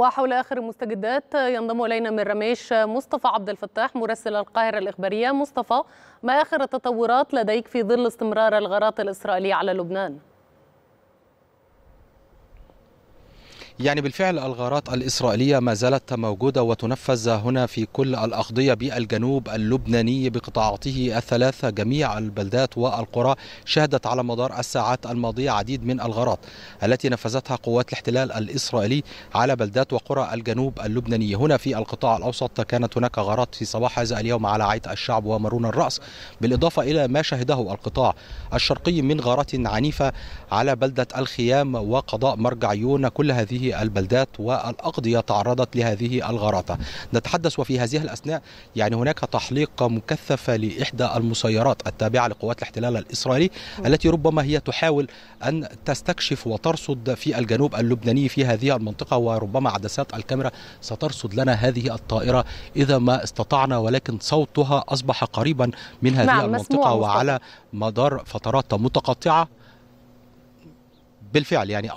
وحول آخر المستجدات ينضم إلينا من رميش مصطفى عبد الفتاح مراسل القاهرة الإخبارية مصطفى ما آخر التطورات لديك في ظل استمرار الغارات الإسرائيلية على لبنان؟ يعني بالفعل الغارات الإسرائيلية ما زالت موجودة وتنفذ هنا في كل الأقضية بالجنوب اللبناني بقطاعاته الثلاثة جميع البلدات والقرى شهدت على مدار الساعات الماضية عديد من الغارات التي نفذتها قوات الاحتلال الإسرائيلي على بلدات وقرى الجنوب اللبناني هنا في القطاع الأوسط كانت هناك غارات في صباح هذا اليوم على عيت الشعب ومرون الرأس بالإضافة إلى ما شهده القطاع الشرقي من غارات عنيفة على بلدة الخيام وقضاء مرجعيون كل هذه البلدات والأقضية تعرضت لهذه الغراءة نتحدث وفي هذه الأثناء يعني هناك تحليق مكثفة لإحدى المسيرات التابعة لقوات الاحتلال الإسرائيلي التي ربما هي تحاول أن تستكشف وترصد في الجنوب اللبناني في هذه المنطقة وربما عدسات الكاميرا سترصد لنا هذه الطائرة إذا ما استطعنا ولكن صوتها أصبح قريبا من هذه نعم، المنطقة وعلى مدار فترات متقطعة بالفعل يعني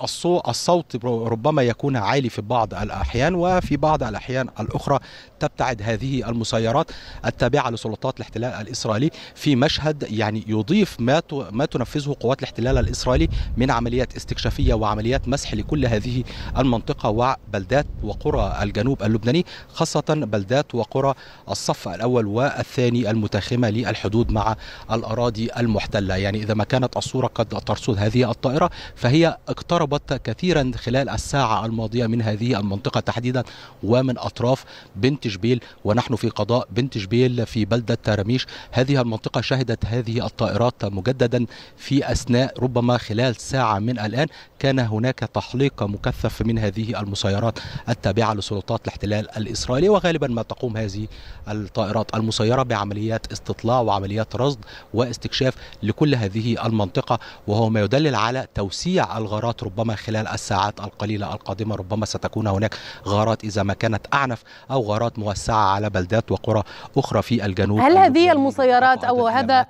الصوت ربما يكون عالي في بعض الأحيان وفي بعض الأحيان الأخرى تبتعد هذه المسيرات التابعة لسلطات الاحتلال الإسرائيلي في مشهد يعني يضيف ما ما تنفذه قوات الاحتلال الإسرائيلي من عمليات استكشافية وعمليات مسح لكل هذه المنطقة وبلدات وقرى الجنوب اللبناني خاصة بلدات وقرى الصف الأول والثاني المتاخمة للحدود مع الأراضي المحتلة يعني إذا ما كانت الصورة قد ترصد هذه الطائرة فهي اقتربت كثيرا خلال الساعة الماضية من هذه المنطقة تحديدا ومن أطراف بنت جبيل ونحن في قضاء بنت جبيل في بلدة رميش هذه المنطقة شهدت هذه الطائرات مجددا في أثناء ربما خلال ساعة من الآن كان هناك تحليق مكثف من هذه المسيرات التابعة لسلطات الاحتلال الإسرائيلي وغالبا ما تقوم هذه الطائرات المسيرة بعمليات استطلاع وعمليات رصد واستكشاف لكل هذه المنطقة وهو ما يدلل على توسيع الغارات ربما خلال الساعات القليلة القادمة ربما ستكون هناك غارات إذا ما كانت أعنف أو غارات موسعة على بلدات وقرى أخرى في الجنوب هل هذه المسيرات أو هذا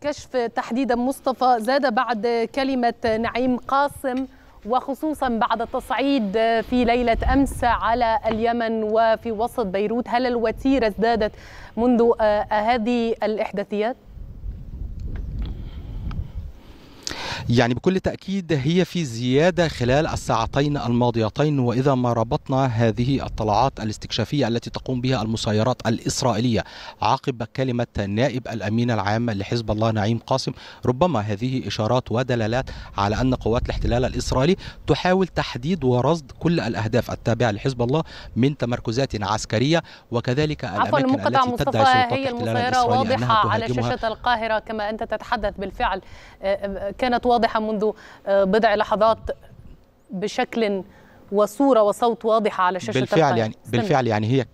كشف تحديدا مصطفى زاد بعد كلمة نعيم قاسم وخصوصا بعد التصعيد في ليلة أمس على اليمن وفي وسط بيروت هل الوتيرة ازدادت منذ آه، هذه الإحداثيات؟ يعني بكل تأكيد هي في زيادة خلال الساعتين الماضيتين وإذا ما ربطنا هذه الطلعات الاستكشافية التي تقوم بها المسيرات الإسرائيلية عقب كلمة نائب الأمين العام لحزب الله نعيم قاسم ربما هذه إشارات ودلالات على أن قوات الاحتلال الإسرائيلي تحاول تحديد ورصد كل الأهداف التابعة لحزب الله من تمركزات عسكرية وكذلك الأماكن التي تدعي سلطات هي الإسرائيلي واضحة على شاشة القاهرة كما أنت تتحدث بالفعل آه، آه، كانت واضحة واضحه منذ آه، بضع لحظات بشكل وصوره وصوت واضحه على شاشه بالفعل يعني سنة. بالفعل يعني هي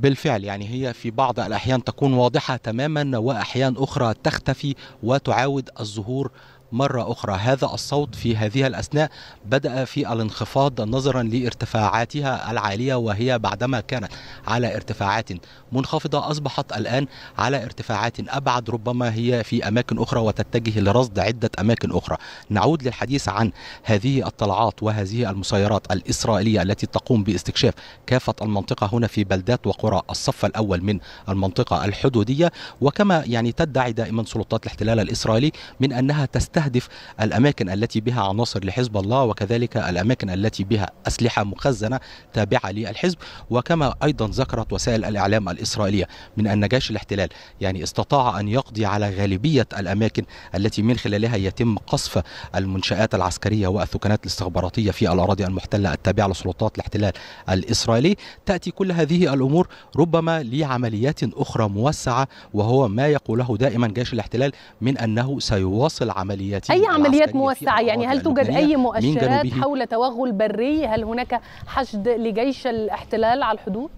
بالفعل يعني هي في بعض الأحيان تكون واضحة تماما وأحيان أخرى تختفي وتعاود الظهور مرة أخرى هذا الصوت في هذه الأثناء بدأ في الانخفاض نظرا لارتفاعاتها العالية وهي بعدما كانت على ارتفاعات منخفضة أصبحت الآن على ارتفاعات أبعد ربما هي في أماكن أخرى وتتجه لرصد عدة أماكن أخرى نعود للحديث عن هذه الطلعات وهذه المسيرات الإسرائيلية التي تقوم باستكشاف كافة المنطقة هنا في بلدات وقرى الصف الأول من المنطقة الحدودية وكما يعني تدعي دائما سلطات الاحتلال الإسرائيلي من أنها تستهدف تستهدف الأماكن التي بها عناصر لحزب الله وكذلك الأماكن التي بها أسلحة مخزنة تابعة للحزب وكما أيضا ذكرت وسائل الإعلام الإسرائيلية من أن جيش الاحتلال يعني استطاع أن يقضي على غالبية الأماكن التي من خلالها يتم قصف المنشآت العسكرية والثكنات الاستخباراتية في الأراضي المحتلة التابعة لسلطات الاحتلال الإسرائيلي تأتي كل هذه الأمور ربما لعمليات أخرى موسعة وهو ما يقوله دائما جيش الاحتلال من أنه سيواصل عمليات عمليات أي عمليات موسعة يعني هل توجد أي مؤشرات حول توغل بري هل هناك حشد لجيش الاحتلال على الحدود؟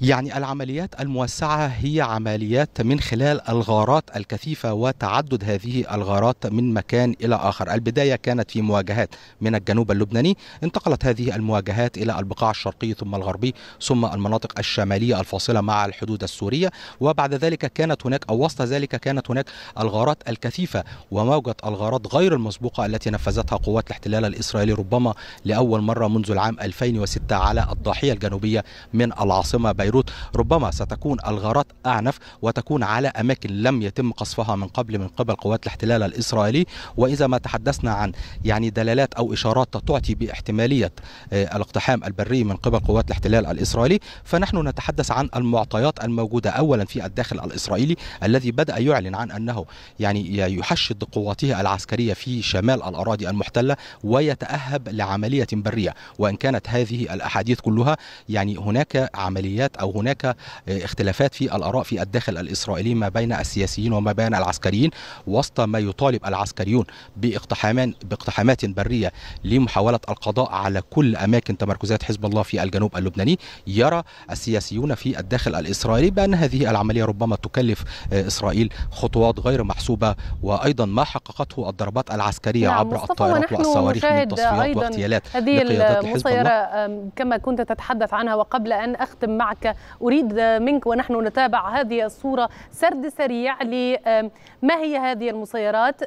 يعني العمليات الموسعة هي عمليات من خلال الغارات الكثيفة وتعدد هذه الغارات من مكان إلى آخر البداية كانت في مواجهات من الجنوب اللبناني انتقلت هذه المواجهات إلى البقاع الشرقي ثم الغربي ثم المناطق الشمالية الفاصلة مع الحدود السورية وبعد ذلك كانت هناك أو وسط ذلك كانت هناك الغارات الكثيفة وموجة الغارات غير المسبوقة التي نفذتها قوات الاحتلال الإسرائيلي ربما لأول مرة منذ العام 2006 على الضاحية الجنوبية من العاصمة بيت بيروت ربما ستكون الغارات أعنف وتكون على أماكن لم يتم قصفها من قبل من قبل قوات الاحتلال الإسرائيلي وإذا ما تحدثنا عن يعني دلالات أو إشارات تعطي باحتمالية آه، الاقتحام البري من قبل قوات الاحتلال الإسرائيلي فنحن نتحدث عن المعطيات الموجودة أولا في الداخل الإسرائيلي الذي بدأ يعلن عن أنه يعني يحشد قواته العسكرية في شمال الأراضي المحتلة ويتأهب لعملية برية وإن كانت هذه الأحاديث كلها يعني هناك عمليات او هناك آه، اختلافات في الاراء في الداخل الاسرائيلي ما بين السياسيين وما بين العسكريين وسط ما يطالب العسكريون باقتحام باقتحامات بريه لمحاوله القضاء على كل اماكن تمركزات حزب الله في الجنوب اللبناني يرى السياسيون في الداخل الاسرائيلي بان هذه العمليه ربما تكلف آه، اسرائيل خطوات غير محسوبه وايضا ما حققته الضربات العسكريه نعم عبر الطائرات والصواريخ من تصفيات واغتيالات هذه المسيره كما كنت تتحدث عنها وقبل ان اختم معك أريد منك ونحن نتابع هذه الصورة سرد سريع لما هي هذه المسيرات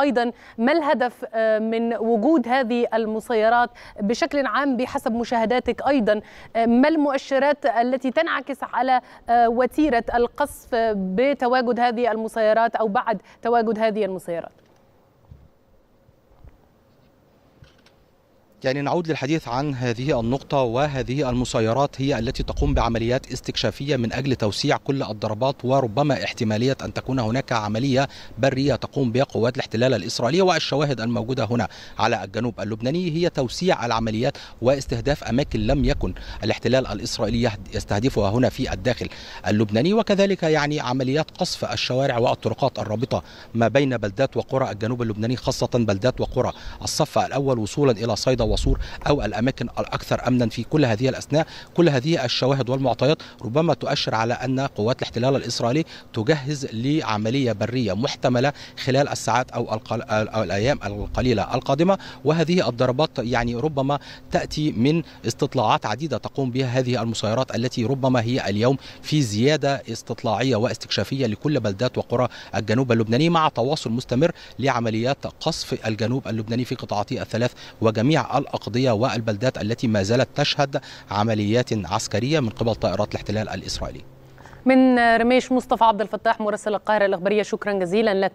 أيضا ما الهدف من وجود هذه المسيرات بشكل عام بحسب مشاهداتك أيضا ما المؤشرات التي تنعكس على آه، وتيرة القصف بتواجد هذه المسيرات أو بعد تواجد هذه المسيرات يعني نعود للحديث عن هذه النقطة وهذه المسيرات هي التي تقوم بعمليات استكشافية من أجل توسيع كل الضربات وربما احتمالية أن تكون هناك عملية برية تقوم بها قوات الاحتلال الإسرائيلية والشواهد الموجودة هنا على الجنوب اللبناني هي توسيع العمليات واستهداف أماكن لم يكن الاحتلال الإسرائيلي يستهدفها هنا في الداخل اللبناني وكذلك يعني عمليات قصف الشوارع والطرقات الرابطة ما بين بلدات وقرى الجنوب اللبناني خاصة بلدات وقرى الصف الأول وصولا إلى صيدا وصور أو الأماكن الأكثر أمنا في كل هذه الأثناء كل هذه الشواهد والمعطيات ربما تؤشر على أن قوات الاحتلال الإسرائيلي تجهز لعملية برية محتملة خلال الساعات أو الأيام القليلة القادمة وهذه الضربات يعني ربما تأتي من استطلاعات عديدة تقوم بها هذه المسيرات التي ربما هي اليوم في زيادة استطلاعية واستكشافية لكل بلدات وقرى الجنوب اللبناني مع تواصل مستمر لعمليات قصف الجنوب اللبناني في قطاعاته الثلاث وجميع الأقضية والبلدات التي ما زالت تشهد عمليات عسكرية من قبل طائرات الاحتلال الإسرائيلي من رميش مصطفى عبد الفتاح مراسل القاهرة الإخبارية شكرا جزيلا لك